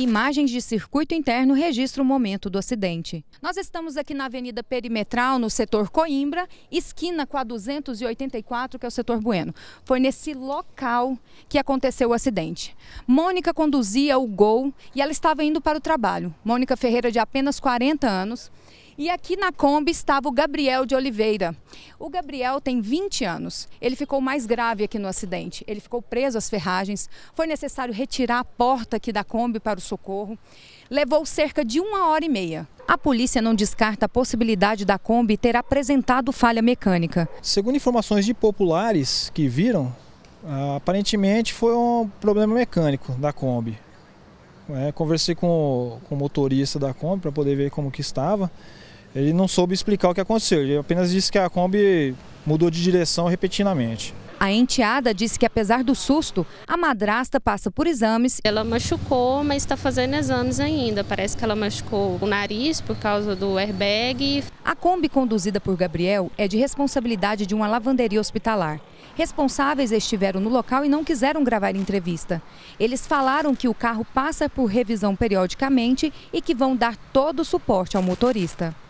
Imagens de circuito interno registram o momento do acidente. Nós estamos aqui na Avenida Perimetral, no setor Coimbra, esquina com a 284, que é o setor Bueno. Foi nesse local que aconteceu o acidente. Mônica conduzia o Gol e ela estava indo para o trabalho. Mônica Ferreira, de apenas 40 anos, e aqui na Kombi estava o Gabriel de Oliveira. O Gabriel tem 20 anos. Ele ficou mais grave aqui no acidente. Ele ficou preso às ferragens. Foi necessário retirar a porta aqui da Kombi para o socorro. Levou cerca de uma hora e meia. A polícia não descarta a possibilidade da Kombi ter apresentado falha mecânica. Segundo informações de populares que viram, ah, aparentemente foi um problema mecânico da Kombi. É, conversei com o, com o, motorista da Kombi para poder ver como que estava. Ele não soube explicar o que aconteceu, ele apenas disse que a Kombi mudou de direção repetidamente. A enteada disse que apesar do susto, a madrasta passa por exames. Ela machucou, mas está fazendo exames ainda. Parece que ela machucou o nariz por causa do airbag. A Kombi conduzida por Gabriel é de responsabilidade de uma lavanderia hospitalar. Responsáveis estiveram no local e não quiseram gravar entrevista. Eles falaram que o carro passa por revisão periodicamente e que vão dar todo o suporte ao motorista.